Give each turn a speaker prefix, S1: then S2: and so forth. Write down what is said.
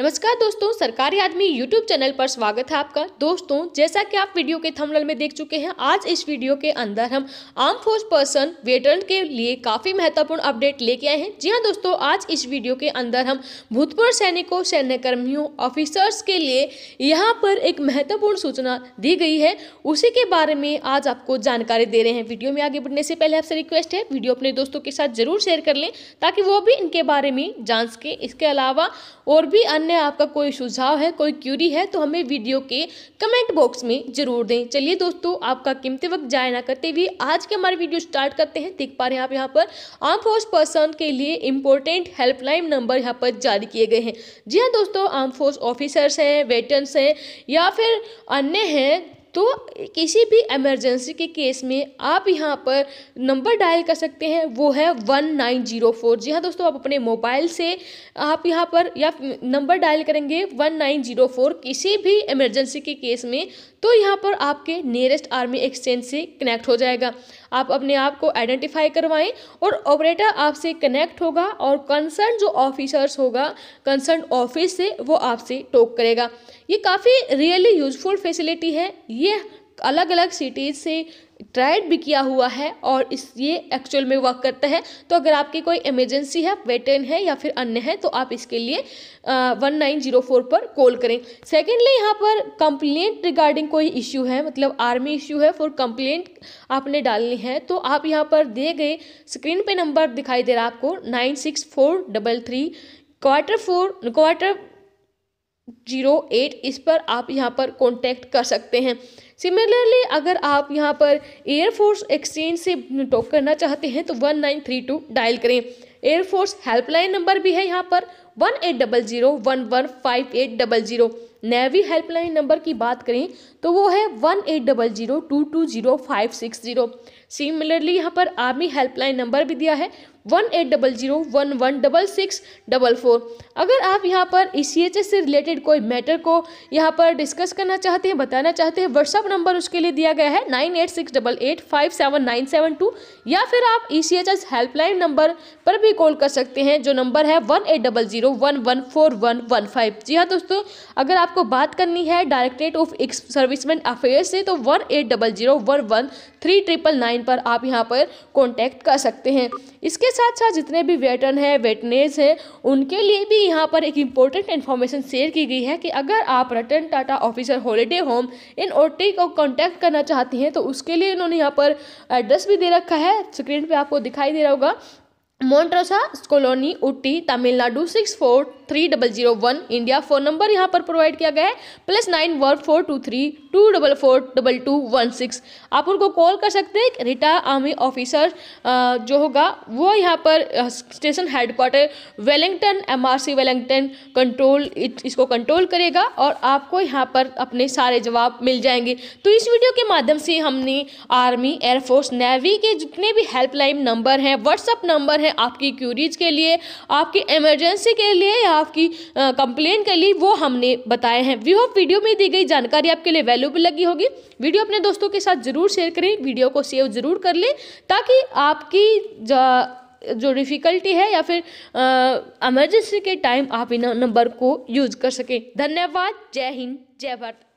S1: नमस्कार दोस्तों सरकारी आदमी यूट्यूब चैनल पर स्वागत है आपका दोस्तों जैसा कि आप वीडियो के थंबनेल में देख चुके हैं आज इस वीडियो के अंदर हम आर्म फोर्स पर्सन वेटरन के लिए काफ़ी महत्वपूर्ण अपडेट लेके आए हैं जी हाँ दोस्तों आज इस वीडियो के अंदर हम भूतपूर्व सैनिकों सैन्य कर्मियों ऑफिसर्स के लिए यहाँ पर एक महत्वपूर्ण सूचना दी गई है उसी के बारे में आज आपको जानकारी दे रहे हैं वीडियो में आगे बढ़ने से पहले आपसे रिक्वेस्ट है वीडियो अपने दोस्तों के साथ जरूर शेयर कर लें ताकि वो भी इनके बारे में जान सके इसके अलावा और भी अन्य सामने आपका कोई सुझाव है कोई क्यूरी है तो हमें वीडियो के कमेंट बॉक्स में जरूर दें चलिए दोस्तों आपका कीमती वक्त जाए ना करते हुए आज के हमारे वीडियो स्टार्ट करते हैं देख पा रहे हैं आप यहाँ पर आर्म फोर्स पर्सन के लिए इंपॉर्टेंट हेल्पलाइन नंबर यहाँ पर जारी किए गए हैं जी हाँ दोस्तों आर्म फोर्स ऑफिसर्स हैं वेटर्स हैं या फिर अन्य हैं तो किसी भी एमरजेंसी के केस में आप यहाँ पर नंबर डायल कर सकते हैं वो है वन नाइन जीरो फोर जी हाँ दोस्तों आप अपने मोबाइल से आप यहाँ पर या नंबर डायल करेंगे वन नाइन जीरो फोर किसी भी एमरजेंसी के केस में तो यहाँ पर आपके नियरेस्ट आर्मी एक्सचेंज से कनेक्ट हो जाएगा आप अपने आप को आइडेंटिफाई करवाएं और ऑपरेटर आपसे कनेक्ट होगा और कंसर्न जो ऑफिसर्स होगा कंसर्न ऑफिस से वो आपसे टोक करेगा ये काफ़ी रियली यूजफुल फैसिलिटी है ये अलग अलग सिटीज़ से ट्राइड भी किया हुआ है और इस ये एक्चुअल में वर्क करता है तो अगर आपकी कोई इमरजेंसी है वेटन है या फिर अन्य है तो आप इसके लिए वन नाइन जीरो फोर पर कॉल करें सेकेंडली यहाँ पर कंप्लेंट रिगार्डिंग कोई इश्यू है मतलब आर्मी इश्यू है फॉर कंप्लेंट आपने डालनी है तो आप यहाँ पर दिए गए स्क्रीन पे नंबर दिखाई दे रहा है आपको nine six four double three quarter four quarter zero eight इस पर आप यहाँ पर कॉन्टैक्ट कर सकते हैं सिमिलरली अगर आप यहाँ पर एयरफोर्स एक्सचेंज से टॉक करना चाहते हैं तो one nine three two dial करें एयरफोर्स हेल्पलाइन नंबर भी है यहाँ पर one eight double zero one one five eight double zero navy helpline number की बात करें तो वो है one eight double zero two two zero five six zero similarly यहाँ पर आर्मी हेल्पलाइन नंबर भी दिया है one eight double zero one one double six double four अगर आप यहाँ पर ई सी एच एस से रिलेटेड कोई मैटर को यहाँ पर डिस्कस करना चाहते हैं बताना चाहते हैं व्हाट्सअप नंबर उसके लिए दिया गया है nine eight six double eight five seven nine seven two या फिर आप E C H S helpline number पर भी कॉल कर सकते हैं जो नंबर है one eight double zero one one four one one five जी हाँ दोस्तों अगर आपको बात करनी है डायरेक्ट्रेट ऑफ सर्विसमैन अफेयर्स से तो one eight double zero one one three triple nine पर आप यहाँ पर कॉन्टैक्ट कर सकते हैं इसके साथ साथ जितने भी वेटर्न हैं वेटनेस हैं उनके लिए भी यहाँ पर एक इम्पोर्टेंट इन्फॉर्मेशन शेयर की गई है कि अगर आप Ratan Tata officer holiday home in ओ को कॉन्टैक्ट करना चाहती हैं तो उसके लिए इन्होंने यहाँ पर एड्रेस भी दे रखा है स्क्रीन पर आपको दिखाई दे रहा होगा Montrosa colony Ooty Tamil Nadu six four three double zero one India phone number यहाँ पर प्रोवाइड किया गया है plus nine one four two three two double four double two one six आप उनको कॉल कर सकते हैं रिटायर आर्मी ऑफिसर जो होगा वो यहाँ पर station headquarter Wellington MRC Wellington control इसको कंट्रोल करेगा और आपको यहाँ पर अपने सारे जवाब मिल जाएंगे तो इस वीडियो के माध्यम से हमने आर्मी एयरफोर्स नेवी के जितने भी हेल्पलाइन नंबर हैं व्हाट्सअप नंबर हैं आपकी क्यूरीज के लिए आपकी इमरजेंसी के लिए या आपकी कंप्लेन के लिए वो हमने बताए हैं वी होप वीडियो में दी गई जानकारी आपके लिए वैल्यूबल लगी होगी वीडियो अपने दोस्तों के साथ जरूर शेयर करें वीडियो को सेव जरूर कर लें ताकि आपकी जो डिफ़िकल्टी है या फिर इमरजेंसी के टाइम आप इन नंबर को यूज़ कर सकें धन्यवाद जय हिंद जय भारत